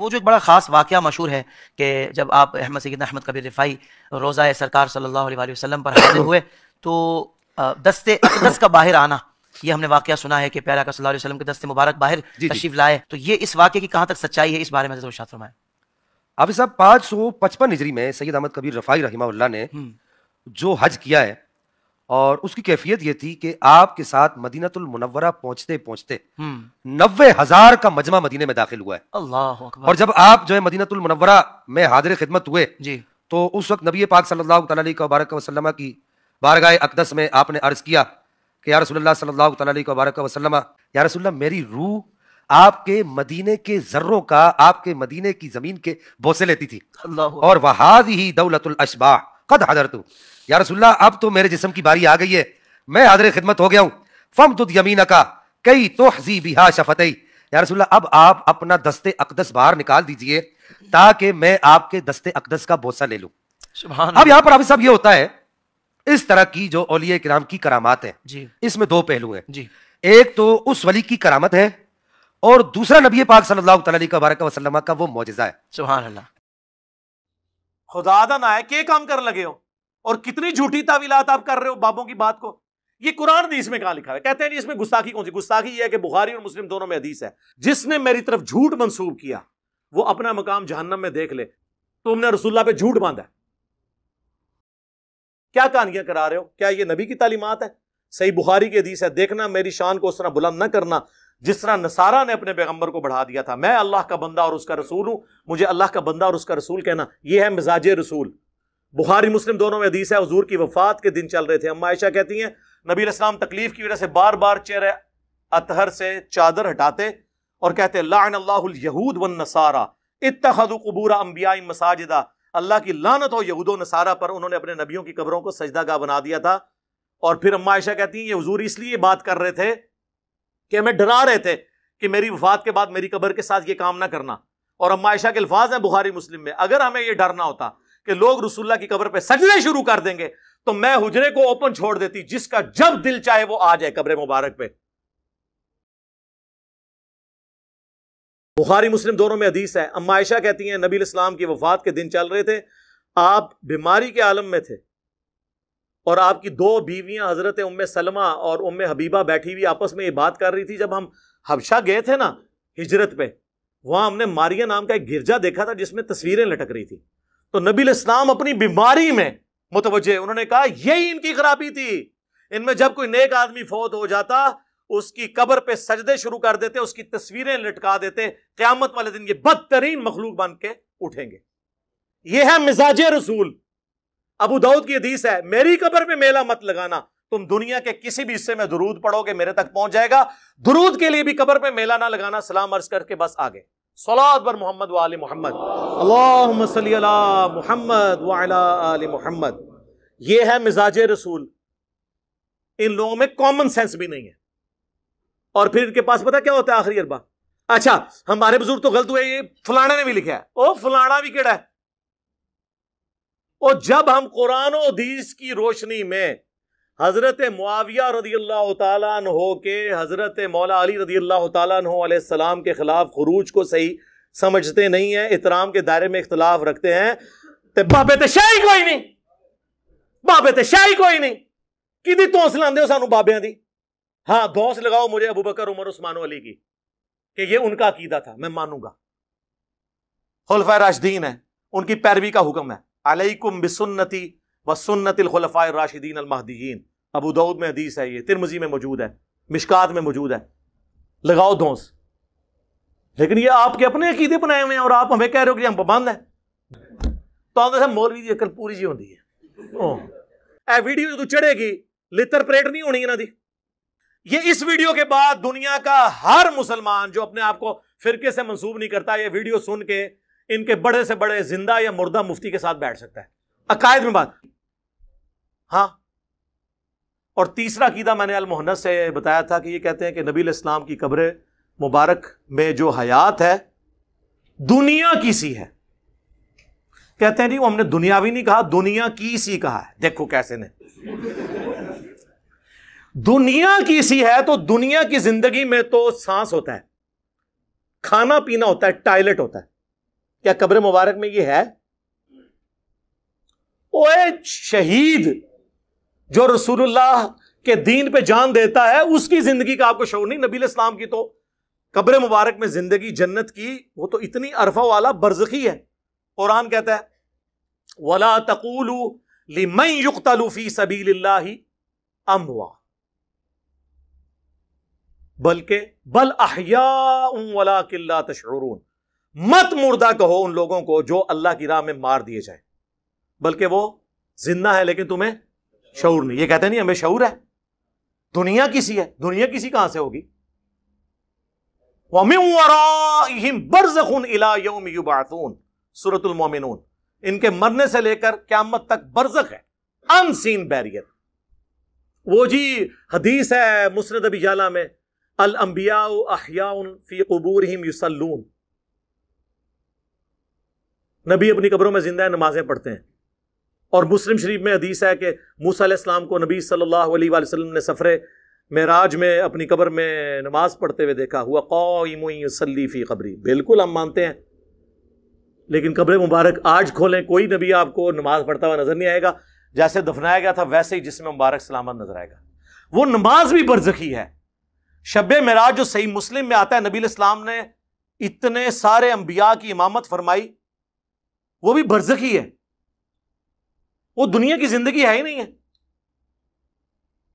वो जो एक बड़ा ख़ास वाक़ मशहूर है कि जब आप अहमद सैद अहमद कबीर रिफाई रोज़ा सरकार सल्ला वसलम पर हाजिर हुए तो दस्ते दस का बाहर आना ये हमने वाक़ सुना है कि प्यारा का सल्ला वसलम के दस्ते मुबारक बाहर तशीफ लाए तो ये इस वाक्य की कहाँ तक सच्चाई है इस बारे में ज़रूर फरमाए साहब पाँच सौ पचपन हिजरी में सैयद अहमद कबीर रफाई रही ने जो हज किया है और उसकी कैफियत ये थी कि आपके साथ मदीनातुल मुनवरा पहुंचते पहुंचते हम्म। नब्बे हजार का मजमा मदीने में दाखिल हुआ है अल्लाह और जब आप जो है मदीनातुल मुनवरा में हाजिर खिदमत हुए जी तो उस वक्त नबी पाक सल्लल्लाहु अलैहि वबारक वसल्लम की बारगाह अकदस में आपने अर्ज किया कि यार रसूलुल्लाह सल्लल्लाहु अलैहि वबारक वसल्लम यार रसूलुल्लाह मेरी रूह आपके मदीने के जर्रों का आपके मदीने की जमीन के बोसे लेती थी और वहाद ही दौलतुल अशबाह कद हाजर तू यार रसुल्ला अब तो मेरे जिसम की बारी आ गई है मैं हाजिर खिदमत हो गया हूँ फम तुद यमीना का कई तो हजी बिहा शफत यार रसुल्ला अब आप अपना दस्ते अकदस बाहर निकाल दीजिए ताकि मैं आपके दस्ते अकदस का बोसा ले लू अब यहाँ पर आप सब ये होता है इस तरह की जो ओलिया कराम की करामात है इसमें दो पहलू है जी एक तो उस वली की करामत है और दूसरा नबी पाक सल्लल्लाहु अलैहि वसल्लम का वो मौजजा है सुभान अल्लाह खुदा दा ना है के काम कर लगे हो और कितनी झूठी तावीलात आप कर रहे हो बाबों की बात को ये कुरान हदीस में कहा लिखा है कहते हैं इसमें गुस्ताखी कौन सी गुस्ताखी यह है कि बुखारी और मुस्लिम दोनों में हदीस है जिसने मेरी तरफ झूठ मंसूब किया वो अपना मकाम जहन्नम में देख ले तुमने तो रसुल्ला पे झूठ बांधा क्या कहानियां करा रहे हो क्या ये नबी की तालीमत है सही बुखारी की हदीस है देखना मेरी शान को उस तरह बुलंद ना करना जिस तरह नसारा ने अपने पैगंबर को बढ़ा दिया था मैं अल्लाह का बंदा और उसका रसूल हूं मुझे अल्लाह का बंदा और उसका रसूल कहना यह है मिजाज रसूल बुखारी मुस्लिम दोनों में हदीस है हजूर की वफात के दिन चल रहे थे अम्मा आयशा कहती हैं नबी इस्लाम तकलीफ की वजह से बार बार चेहरे अतहर से चादर हटाते और कहते लाहूद वन नसारा इतखद कबूरा अम्बिया मसाजिदा अल्लाह की लानत हो यहूद नसारा पर उन्होंने अपने नबियों की कब्रों को सजदा सजदागा बना दिया था और फिर अम्मा आयशा कहती हैं ये हजूर इसलिए बात कर रहे थे कि हमें डरा रहे थे कि मेरी वफात के बाद मेरी कबर के साथ ये काम ना करना और अम्मा आयशा के अल्फाज हैं बुखारी मुस्लिम में अगर हमें यह डरना होता कि लोग रसुल्ला की कबर पर सजने शुरू कर देंगे तो मैं हुजरे को ओपन छोड़ देती जिसका जब दिल चाहे वो आ जाए कब्र मुबारक पे बुखारी मुस्लिम दोनों में हदीस है अम्मा आयशा कहती हैं नबी इस्लाम की वफात के दिन चल रहे थे आप बीमारी के आलम में थे और आपकी दो बीवियां हज़रत उम सलमा और उम हबीबा बैठी हुई आपस में ये बात कर रही थी जब हम हबशा गए थे ना हिजरत पे वहां हमने मारिया नाम का एक गिरजा देखा था जिसमें तस्वीरें लटक रही थी तो नबी इस्लाम अपनी बीमारी में मुतवजे उन्होंने कहा यही इनकी खराबी थी इनमें जब कोई नेक आदमी फौत हो जाता उसकी कब्र पे सजदे शुरू कर देते उसकी तस्वीरें लटका देते क्यामत वाले दिन ये बदतरीन मखलूक बन के उठेंगे ये है मिजाज रसूल अब दाऊद की हदीस है मेरी कबर पर मेला मत लगाना तुम दुनिया के किसी भी हिस्से में दुरूद पढ़ोगे मेरे तक पहुंच जाएगा दुरूद के लिए भी कबर पर मेला ना लगाना सलाम अर्ज करके बस आगे सलाद बर मोहम्मद वाल मोहम्मद मोहम्मद वाल मोहम्मद ये है मिजाज रसूल इन लोगों में कॉमन सेंस भी नहीं है और फिर इनके पास पता क्या होता है आखिरी अरबा अच्छा हमारे बुजुर्ग तो गलत हुए ये फलाना ने भी लिखा है ओ फलाना भी केड़ा है और जब हम कुरान दीस की रोशनी में हज़रत मुआविया रदी अल्लाह तहो के हज़रत मौला अली रदी अल्लाह तसलाम के ख़िलाफ़ खरूज को सही समझते नहीं है इतराम के दायरे में इख्तलाफ रखते हैं तो बाबे तो शाही कोई नहीं बाबे तो शाही कोई नहीं कि तौंस लाते हो सानू बा की हाँ दौस लगाओ मुझे अबू बकर उमर उस्मान अली की कि यह उनका अकीदा था मैं मानूंगा हल्फा राशदीन है उनकी पैरवी का हुक्म है अलैकुम बिसुन्नती व सुन्नतलखलफ़ा राशिदीन अलमहदीन अबू दाऊद में हदीस है ये तिरमजी में मौजूद है मिशकात में मौजूद है लगाओ धोस लेकिन ये आपके अपने अकीदे बनाए हुए हैं और आप हमें कह रहे हो कि हम बंद हैं तो आप मौलवी की अकल पूरी जी होती है ए वीडियो जो चढ़ेगी लितर परेड नहीं होनी इन्हों की ये इस वीडियो के बाद दुनिया का हर मुसलमान जो अपने आप को फिरके से मंसूब नहीं करता ये वीडियो सुन के इनके बड़े से बड़े जिंदा या मुर्दा मुफ्ती के साथ बैठ सकता है अकायद में बात हाँ और तीसरा कीदा मैंने अलमोहनत से बताया था कि ये कहते हैं कि नबी इस्लाम की कब्र मुबारक में जो हयात है दुनिया की सी है कहते हैं जी वो हमने दुनिया भी नहीं कहा दुनिया की सी कहा है देखो कैसे ने दुनिया की सी है तो दुनिया की जिंदगी में तो सांस होता है खाना पीना होता है टॉयलेट होता है क्या कब्र मुबारक में ये है ओए शहीद जो रसूलुल्लाह के दीन पे जान देता है उसकी जिंदगी का आपको शौर नहीं नबी इस्लाम की तो कब्र मुबारक में जिंदगी जन्नत की वो तो इतनी अरफा वाला बरजखी है कुरान कहता है वला तकूलू लिमन युक्तलूफी सबील अमवा बल्कि बल अहिया वला किल्ला तशरून मत मुर्दा कहो उन लोगों को जो अल्लाह की राह में मार दिए जाए बल्कि वो जिंदा है लेकिन तुम्हें शौर नहीं ये कहते नहीं हमें शौर है दुनिया किसी है दुनिया किसी कहां से होगी बरजखुन इनके मरने से लेकर क्या मत तक बर्जक है अनसीन बैरियर वो जी हदीस है मुस्रद अबी जाला में अल अंबिया फी कबूर हिम यूसलून नबी अपनी कब्रों में जिंदा नमाजें पढ़ते हैं और मुस्लिम शरीफ में हदीस है कि मूसा इस्लाम को नबी सल्लल्लाहु अलैहि वसल्लम ने सफ़र महराज में अपनी कब्र में नमाज पढ़ते हुए देखा हुआ कौमसली फ़ी कबरी बिल्कुल हम मानते हैं लेकिन कब्र मुबारक आज खोलें कोई नबी आपको नमाज पढ़ता हुआ नज़र नहीं आएगा जैसे दफनाया गया था वैसे ही जिसमें मुबारक सलामत नजर आएगा वो नमाज भी बरजखी है शब मराज जो सही मुस्लिम में आता है नबी इस्लाम ने इतने सारे अम्बिया की इमामत फरमाई वो भी बरसखी है वो दुनिया की जिंदगी है ही नहीं है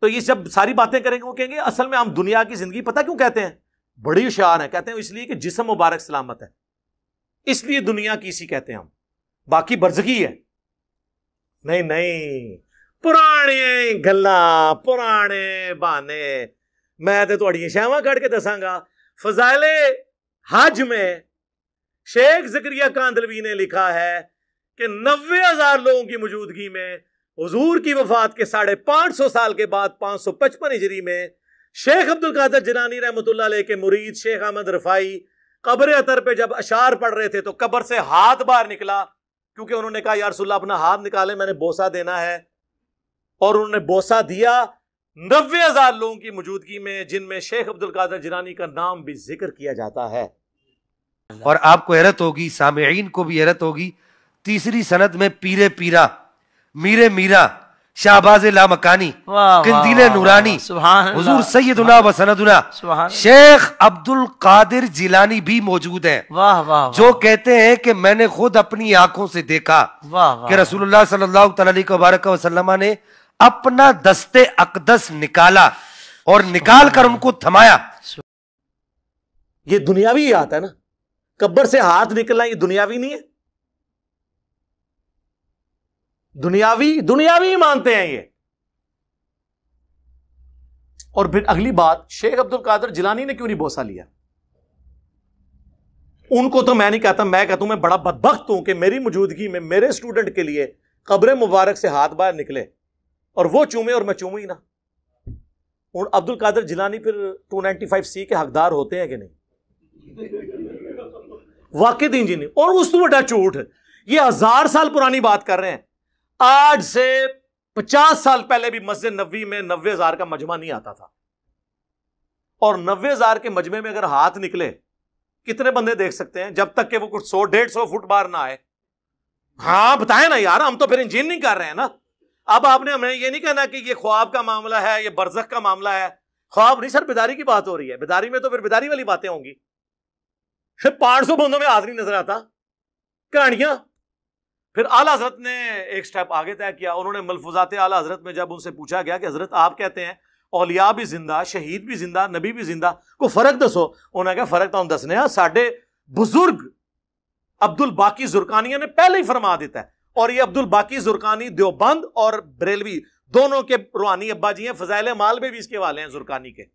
तो ये जब सारी बातें करेंगे वो कहेंगे असल में हम दुनिया की जिंदगी पता क्यों कहते हैं बड़ी होशियार है कहते हैं इसलिए कि जिसम मुबारक सलामत है इसलिए दुनिया की इसी कहते हैं हम बाकी बरसखी है नहीं नहीं पुराने ਗੱਲਾਂ पुराने बहाने मैं तो थोड़ी ਸ਼ਾਵਾਂ कड़ के ਦੱਸਾਂਗਾ ਫਜ਼ਾਇਲੇ हज में शेख जक्रिया कांदलवी ने लिखा है कि नब्बे हजार लोगों की मौजूदगी में हजूर की वफात के साढ़े पांच सौ साल के बाद पाँच सौ पचपन हिजरी में शेख अब्दुल कादर जिनानी रहमत के मुरीद शेख अहमद रफाई कब्र अतर पे जब अशार पढ़ रहे थे तो कब्र से हाथ बाहर निकला क्योंकि उन्होंने कहा यार सुल्ला अपना हाथ निकाले मैंने बोसा देना है और उन्होंने बोसा दिया नब्बे हजार लोगों की मौजूदगी में जिनमें शेख अब्दुल कादर जिनानी का नाम भी जिक्र किया जाता है और आपको हैरत होगी सामयीन को भी हैरत होगी तीसरी सनत में पीरे पीरा मीरे मीरा शाहबाज ला मकानी किंदील नूरानी हजूर सैदुना व सनदुना शेख अब्दुल कादिर जिलानी भी मौजूद है वाह वाह जो कहते हैं कि मैंने खुद अपनी आंखों से देखा कि रसूलुल्लाह सल्लल्लाहु अलैहि वबारक वसलम ने अपना दस्ते अकदस निकाला और निकाल कर उनको थमाया ये दुनियावी आता है ना कब्बर से हाथ निकलना ये दुनियावी नहीं है दुनियावी दुनियावी मानते हैं ये और फिर अगली बात शेख अब्दुल कादर जिलानी ने क्यों नहीं भोसा लिया उनको तो मैं नहीं कहता मैं कहता हूं मैं बड़ा बदबख्त हूं कि मेरी मौजूदगी में मेरे स्टूडेंट के लिए कब्र मुबारक से हाथ बाहर निकले और वो चूमे और मैं चूमू ही ना और अब्दुल कादर जिलानी फिर 295 सी के हकदार होते हैं कि नहीं वाकिद तो इंजीनियर और उस तो बड़ा झूठ ये हजार साल पुरानी बात कर रहे हैं आज से पचास साल पहले भी मस्जिद नब्बी में नब्बे हजार का मजमा नहीं आता था और नब्बे हजार के मजमे में अगर हाथ निकले कितने बंदे देख सकते हैं जब तक के वो कुछ सौ डेढ़ सौ फुट बार ना आए हाँ बताए ना यार हम तो फिर इंजीनियरिंग कर रहे हैं ना अब आपने हमें ये नहीं कहना कि ये ख्वाब का मामला है ये बरजक का मामला है ख्वाब नहीं सर बेदारी की बात हो रही है बेदारी में तो फिर बेदारी वाली बातें होंगी शायद पांच सौ बंदों में हाजिर नजर आता कहानियां फिर आला हजरत ने एक स्टेप आगे तय किया उन्होंने मलफुजात आला हजरत में जब उनसे पूछा गया कि हजरत आप कहते हैं औलिया भी जिंदा शहीद भी जिंदा नबी भी जिंदा को फर्क दसो उन्हें कहा फर्क तो हम दसने साढ़े बुजुर्ग अब्दुल बाकी जुर्कानिया ने पहले ही फरमा देता है और ये अब्दुल बाकी जुर्कानी देवबंद और बरेलवी दोनों के रूहानी अब्बा जी हैं फजाइल माल में भी इसके वाले हैं जुर्कानी के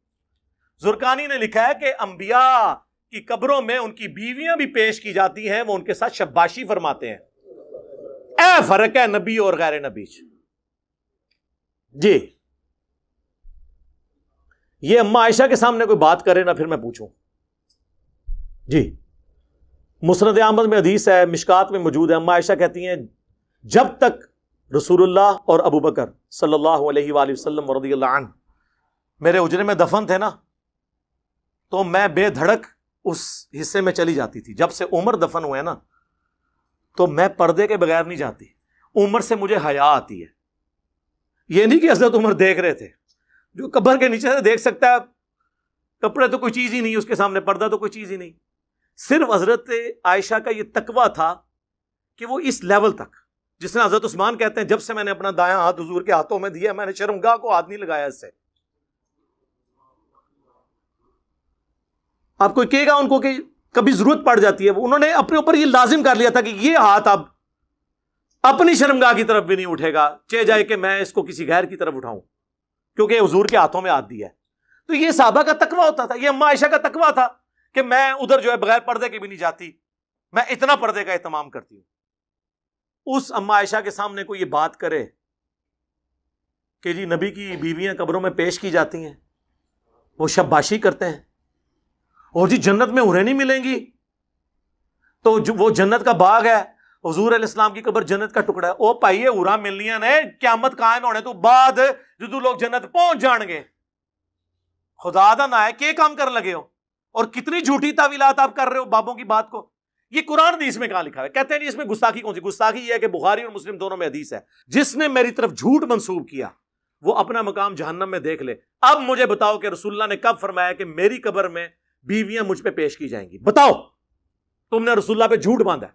जुर्कानी ने लिखा है कि अंबिया कि कब्रों में उनकी बीवियां भी पेश की जाती हैं वो उनके साथ शब्बाशी फरमाते हैं ए फर्क है नबी और गैर नबी जी ये अम्मा आयशा के सामने कोई बात करे ना फिर मैं पूछूं जी मुसरद अहमद में अधीस है मिशकात में मौजूद है अम्मा आयशा कहती हैं जब तक रसूलुल्लाह और अबू बकर सल्लल्लाहु अलैहि वसल्लम रदी मेरे उजरे में दफन थे ना तो मैं बेधड़क उस हिस्से में चली जाती थी जब से उमर दफन हुए ना तो मैं पर्दे के बगैर नहीं जाती उमर से मुझे हया आती है यह नहीं कि हजरत उमर देख रहे थे जो कब्र के नीचे से देख सकता है कपड़े तो कोई चीज़ ही नहीं उसके सामने पर्दा तो कोई चीज़ ही नहीं सिर्फ हजरत आयशा का यह तकवा था कि वो इस लेवल तक जिसने हजरत उस्मान कहते हैं जब से मैंने अपना दाया हाथ हजूर के हाथों में दिया मैंने शर्मगा को हाथ नहीं लगाया इससे आप कोई कहेगा उनको कि कभी जरूरत पड़ जाती है उन्होंने अपने ऊपर ये लाजिम कर लिया था कि ये हाथ अब अपनी शर्मगाह की तरफ भी नहीं उठेगा चे जाए कि मैं इसको किसी गैर की तरफ उठाऊं क्योंकि हजूर के हाथों में हाथ दिया है तो ये साहबा का तकवा होता था ये अम्मा आयशा का तकवा था कि मैं उधर जो है बगैर पर्दे के भी नहीं जाती मैं इतना पर्दे का एहतमाम करती हूं उस अम्मा आयशा के सामने कोई ये बात करे कि जी नबी की बीवियां कब्रों में पेश की जाती हैं वो शब्बाशी करते हैं और जी जन्नत में उन्हें नहीं मिलेंगी तो जो वो जन्नत का बाग है हजूर अल इस्लाम की कबर जन्नत का टुकड़ा है ओ भाई ये उरा मिलनिया ने क्यामत कायम होने तो बाद जो तू लोग जन्नत पहुंच जाएंगे खुदा दा ना है के काम कर लगे हो और कितनी झूठी तावीलात आप कर रहे हो बाबों की बात को ये कुरान ने इसमें कहा लिखा है कहते हैं इसमें गुस्ताखी कौन सी गुस्ताखी यह है कि बुखारी और मुस्लिम दोनों में हदीस है जिसने मेरी तरफ झूठ मंसूब किया वो अपना मकाम जहन्नम में देख ले अब मुझे बताओ कि रसुल्ला ने कब फरमाया कि मेरी कबर में बीवियां मुझ पे पेश की जाएंगी बताओ तुमने रसुल्ला पे झूठ बांधा